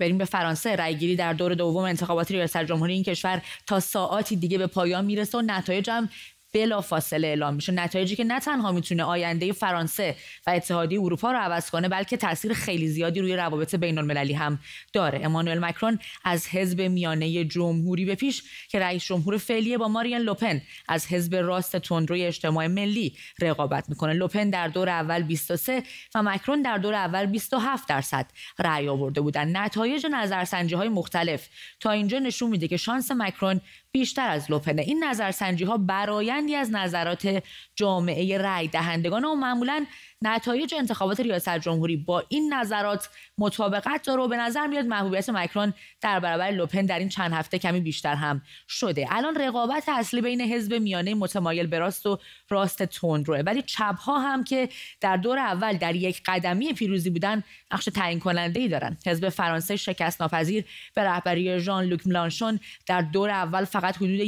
بریم به فرانسه رایگیری در دور دوم انتخابات ریاست جمهوری این کشور تا ساعاتی دیگه به پایان میرسه و نتایج هم فاصله اعلام میشه نتایجی که نه تنها میتونه آینده فرانسه و اتحادیه اروپا رو عوض کنه بلکه تاثیر خیلی زیادی روی روابط بین المللی هم داره امانوئل مکرون از حزب میانه جمهوری به پیش که رئیس جمهور فعلیه با ماریان لوپن از حزب راست تندروی اجتماع ملی رقابت میکنه لوپن در دور اول 23 و مکرون در دور اول 27 درصد رأی آورده بودن نتایج نظرسنجی های مختلف تا اینجا نشون میده که شانس مکرون بیشتر از لوپن این نظرسنجی ها برای بلندی از نظرات جامعه رای دهندگان و معمولا نتایج انتخابات ریاست جمهوری با این نظرات مطابقت داره و به نظر میاد محبوبیت مکرون در برابر لوپن در این چند هفته کمی بیشتر هم شده الان رقابت اصلی بین حزب میانه متمایل به راست و راست روه ولی چپ ها هم که در دور اول در یک قدمی پیروزی بودن نقش تعیین کننده ای دارن حزب فرانسه شکست ناپذیر به رهبری ژان لوک ملانشون در دور اول فقط حدود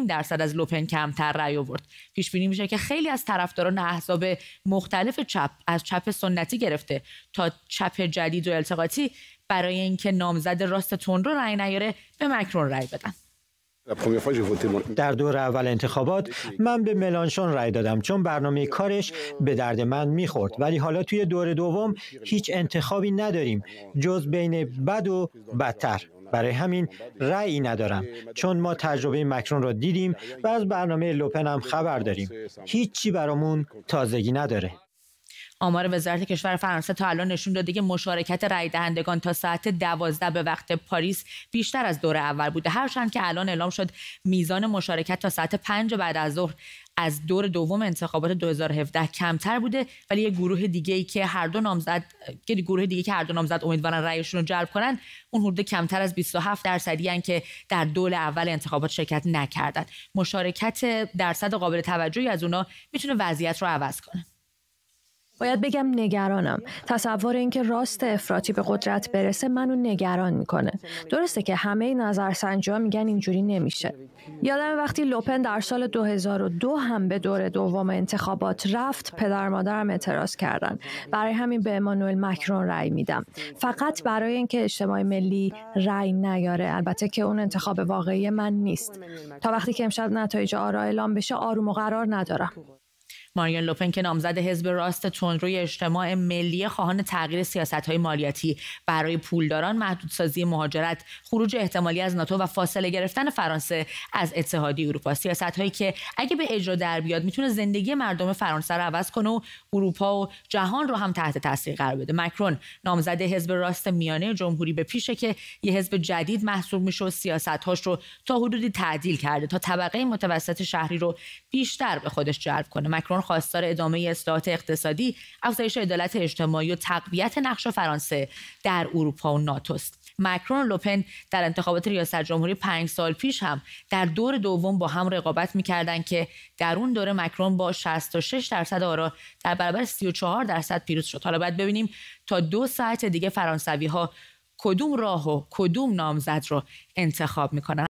1.5 درصد از لوپن کمتر رای. نیاورد پیش بینی میشه که خیلی از طرفداران احزاب مختلف چپ از چپ سنتی گرفته تا چپ جدید و التقاطی برای اینکه نامزد راست تندرو رأی نیاره به مکرون رأی بدن در دور اول انتخابات من به ملانشون رای دادم چون برنامه کارش به درد من میخورد ولی حالا توی دور دوم هیچ انتخابی نداریم جز بین بد و بدتر برای همین رأی ندارم چون ما تجربه مکرون را دیدیم و از برنامه لوپن هم خبر داریم هیچی برامون تازگی نداره آمار وزارت کشور فرانسه تا الان نشون داده که مشارکت رای دهندگان تا ساعت دوازده به وقت پاریس بیشتر از دور اول بوده هرچند که الان اعلام شد میزان مشارکت تا ساعت پنج بعد از ظهر از دور دوم انتخابات 2017 کمتر بوده ولی یه گروه دیگه ای که هر دو نامزد که گروه دیگه که هر دو نامزد امیدوارن رأیشون رو جلب کنن اون حدود کمتر از 27 درصدی که در دور اول انتخابات شرکت نکردن مشارکت درصد قابل توجهی از اونا میتونه وضعیت رو عوض کنه باید بگم نگرانم تصور اینکه راست افراطی به قدرت برسه منو نگران میکنه درسته که همه نظرسنجا میگن اینجوری نمیشه یادم وقتی لوپن در سال 2002 هم به دور دوم انتخابات رفت پدر مادرم اعتراض کردن برای همین به امانوئل مکرون رأی میدم فقط برای اینکه اجتماع ملی رأی نیاره البته که اون انتخاب واقعی من نیست تا وقتی که امشب نتایج آرا اعلام بشه آروم و قرار ندارم ماریان لوپن که نامزد حزب راست تندروی اجتماع ملی خواهان تغییر سیاست های مالیاتی برای پولداران محدودسازی مهاجرت خروج احتمالی از ناتو و فاصله گرفتن فرانسه از اتحادیه اروپا سیاست هایی که اگه به اجرا در بیاد میتونه زندگی مردم فرانسه رو عوض کنه و اروپا و جهان رو هم تحت تاثیر قرار بده مکرون نامزد حزب راست میانه جمهوری به پیشه که یه حزب جدید محسوب میشه و سیاست هاش رو تا حدودی تعدیل کرده تا طبقه متوسط شهری رو بیشتر به خودش جلب کنه مکرون خواستار ادامه اصلاحات اقتصادی افزایش عدالت اجتماعی و تقویت نقش فرانسه در اروپا و ناتوست مکرون لوپن در انتخابات ریاست جمهوری پنج سال پیش هم در دور دوم با هم رقابت میکردند که در اون دوره مکرون با 66 درصد آرا در برابر 34 درصد پیروز شد حالا باید ببینیم تا دو ساعت دیگه فرانسوی ها کدوم راه و کدوم نامزد رو انتخاب میکنن